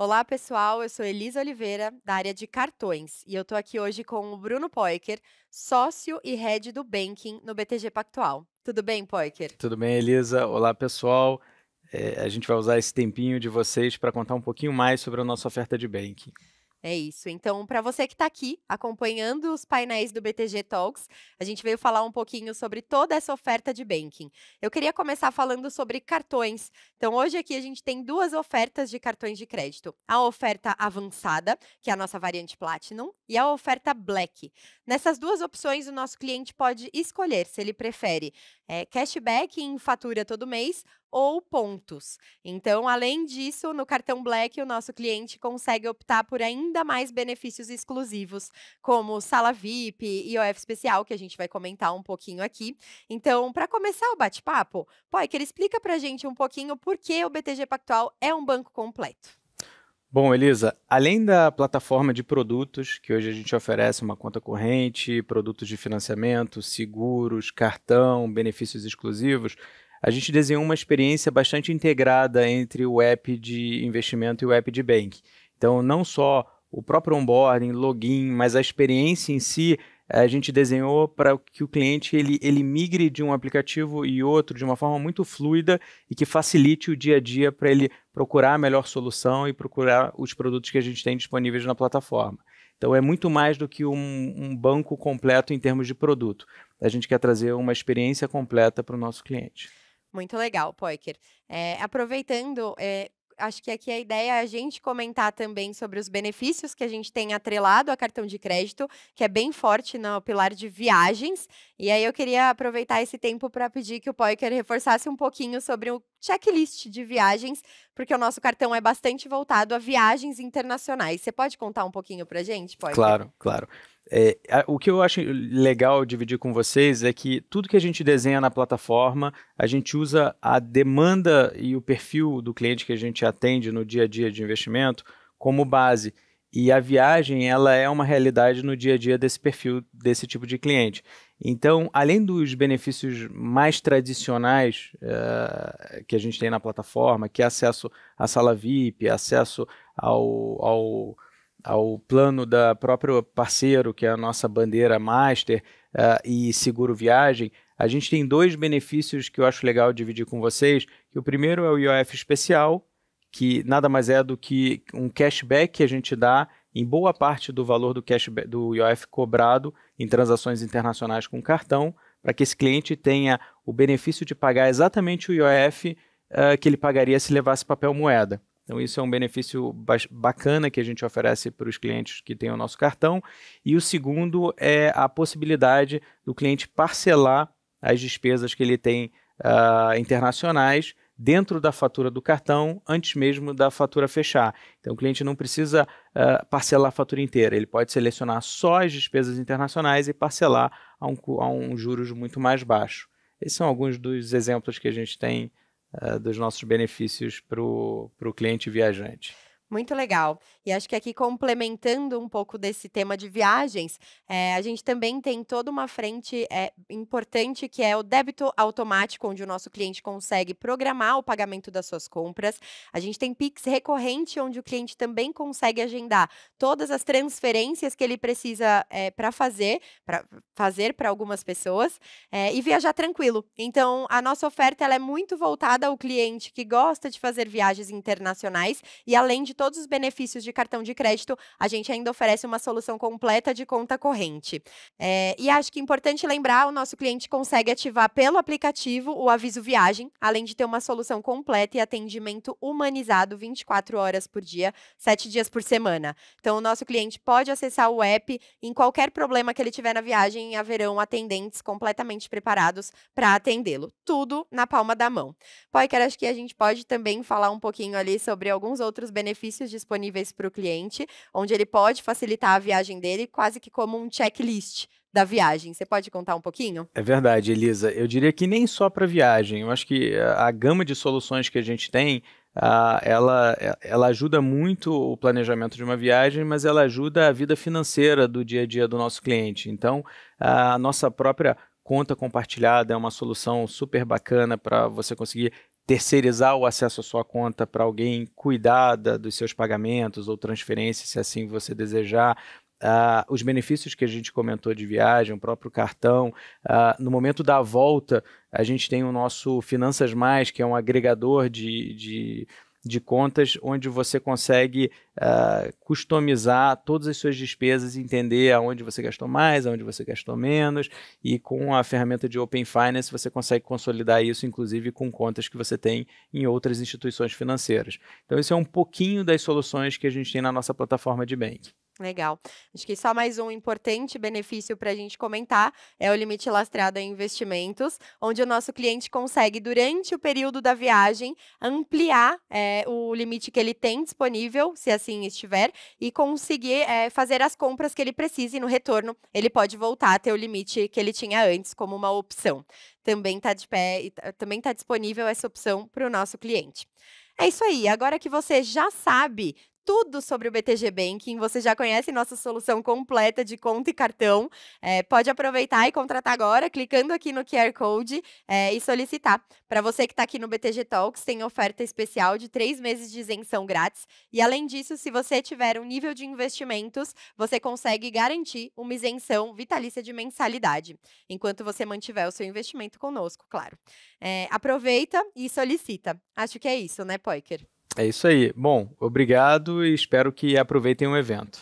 Olá, pessoal. Eu sou Elisa Oliveira, da área de cartões, e eu estou aqui hoje com o Bruno Poiker, sócio e head do banking no BTG Pactual. Tudo bem, Poiker? Tudo bem, Elisa. Olá, pessoal. É, a gente vai usar esse tempinho de vocês para contar um pouquinho mais sobre a nossa oferta de banking. É isso. Então, para você que está aqui acompanhando os painéis do BTG Talks, a gente veio falar um pouquinho sobre toda essa oferta de banking. Eu queria começar falando sobre cartões. Então, hoje aqui a gente tem duas ofertas de cartões de crédito: a oferta avançada, que é a nossa variante Platinum, e a oferta Black. Nessas duas opções, o nosso cliente pode escolher se ele prefere é, cashback em fatura todo mês ou pontos. Então, além disso, no cartão Black, o nosso cliente consegue optar por ainda ainda mais benefícios exclusivos, como sala VIP e OF especial, que a gente vai comentar um pouquinho aqui. Então, para começar o bate-papo, ele explica para a gente um pouquinho por que o BTG Pactual é um banco completo. Bom, Elisa, além da plataforma de produtos, que hoje a gente oferece uma conta corrente, produtos de financiamento, seguros, cartão, benefícios exclusivos, a gente desenhou uma experiência bastante integrada entre o app de investimento e o app de bank. Então, não só o próprio onboarding, login, mas a experiência em si eh, a gente desenhou para que o cliente ele, ele migre de um aplicativo e outro de uma forma muito fluida e que facilite o dia a dia para ele procurar a melhor solução e procurar os produtos que a gente tem disponíveis na plataforma. Então é muito mais do que um, um banco completo em termos de produto. A gente quer trazer uma experiência completa para o nosso cliente. Muito legal, Poiker. É, aproveitando, é, acho que aqui a ideia é a gente comentar também sobre os benefícios que a gente tem atrelado a cartão de crédito, que é bem forte no pilar de viagens. E aí eu queria aproveitar esse tempo para pedir que o Poiker reforçasse um pouquinho sobre o checklist de viagens, porque o nosso cartão é bastante voltado a viagens internacionais. Você pode contar um pouquinho para gente, Poiker? Claro, claro. É, o que eu acho legal dividir com vocês é que tudo que a gente desenha na plataforma, a gente usa a demanda e o perfil do cliente que a gente atende no dia a dia de investimento como base. E a viagem, ela é uma realidade no dia a dia desse perfil, desse tipo de cliente. Então, além dos benefícios mais tradicionais uh, que a gente tem na plataforma, que é acesso à sala VIP, acesso ao, ao ao plano da próprio parceiro, que é a nossa bandeira master uh, e seguro viagem, a gente tem dois benefícios que eu acho legal dividir com vocês. o primeiro é o IOF especial, que nada mais é do que um cashback que a gente dá em boa parte do valor do, cashback, do IOF cobrado em transações internacionais com cartão, para que esse cliente tenha o benefício de pagar exatamente o IOF uh, eh, que ele pagaria se levasse papel moeda. Então, isso é um benefício bacana que a gente oferece para os clientes que têm o nosso cartão. E o segundo é a possibilidade do cliente parcelar as despesas que ele tem uh, internacionais dentro da fatura do cartão antes mesmo da fatura fechar. Então, o cliente não precisa uh, parcelar a fatura inteira, ele pode selecionar só as despesas internacionais e parcelar a um, a um juros muito mais baixo. Esses são alguns dos exemplos que a gente tem eh, dos nossos benefícios para o cliente viajante. Muito legal. E acho que aqui complementando um pouco desse tema de viagens, é, a gente também tem toda uma frente é, importante que é o débito automático, onde o nosso cliente consegue programar o pagamento das suas compras. A gente tem Pix recorrente, onde o cliente também consegue agendar todas as transferências que ele precisa é, eh, para fazer, para fazer para algumas pessoas e viajar tranquilo. Então, a nossa oferta ela é muito voltada ao cliente que gosta de fazer viagens internacionais e além de todos os benefícios de cartão de crédito, a gente ainda oferece uma solução completa de conta corrente. É, e acho que é importante lembrar: o nosso cliente consegue ativar pelo aplicativo o aviso viagem, além de ter uma solução completa e atendimento humanizado 24 horas por dia, 7 dias por semana. Então, o nosso cliente pode acessar o app em qualquer problema que ele tiver na viagem, haverão atendentes completamente preparados para atendê-lo. Tudo na palma da mão. Poiker, acho que a gente pode também falar um pouquinho ali sobre alguns outros benefícios benefícios disponíveis para o cliente, onde ele pode facilitar a viagem dele quase que como um checklist da viagem. Você pode contar um pouquinho? É verdade, Elisa. Eu diria que nem só para viagem. Eu acho que a gama de soluções que a gente tem ela, é, ela ajuda muito o planejamento de uma viagem, mas ela ajuda a vida financeira do dia a dia do nosso cliente. Então, a nossa própria conta compartilhada é uma solução super bacana para você conseguir terceirizar o acesso à sua conta para alguém cuidar dos seus pagamentos ou transferências, se assim você desejar. Uh, os benefícios que a gente comentou de viagem, o próprio cartão. Uh, no momento da volta, a gente tem o nosso Finanças Mais, que é um agregador de, de de contas onde você consegue uh, customizar todas as suas despesas, entender aonde você gastou mais, aonde você gastou menos, e com a ferramenta de Open Finance você consegue consolidar isso, inclusive com contas que você tem em outras instituições financeiras. Então, isso é um pouquinho das soluções que a gente tem na nossa plataforma de banking. Legal. Acho que só mais um importante benefício para a gente comentar é o limite lastrado em investimentos, onde o nosso cliente consegue, durante o período da viagem, ampliar é, o limite que ele tem disponível, se assim estiver, e conseguir é, fazer as compras que ele precisa e no retorno. Ele pode voltar a ter o limite que ele tinha antes como uma opção. Também está de pé, também está disponível essa opção para o nosso cliente. É isso aí. Agora que você já sabe tudo sobre o BTG Banking. Você já conhece nossa solução completa de conta e cartão. É, pode aproveitar e contratar agora, clicando aqui no QR Code é, e solicitar. Para você que está aqui no BTG Talks, tem oferta especial de três meses de isenção grátis. E além disso, se você tiver um nível de investimentos, você consegue garantir uma isenção vitalícia de mensalidade, enquanto você mantiver o seu investimento conosco, claro. É, aproveita e solicita. Acho que é isso, né, Poiker? É isso aí. Bom, obrigado e espero que aproveitem o evento.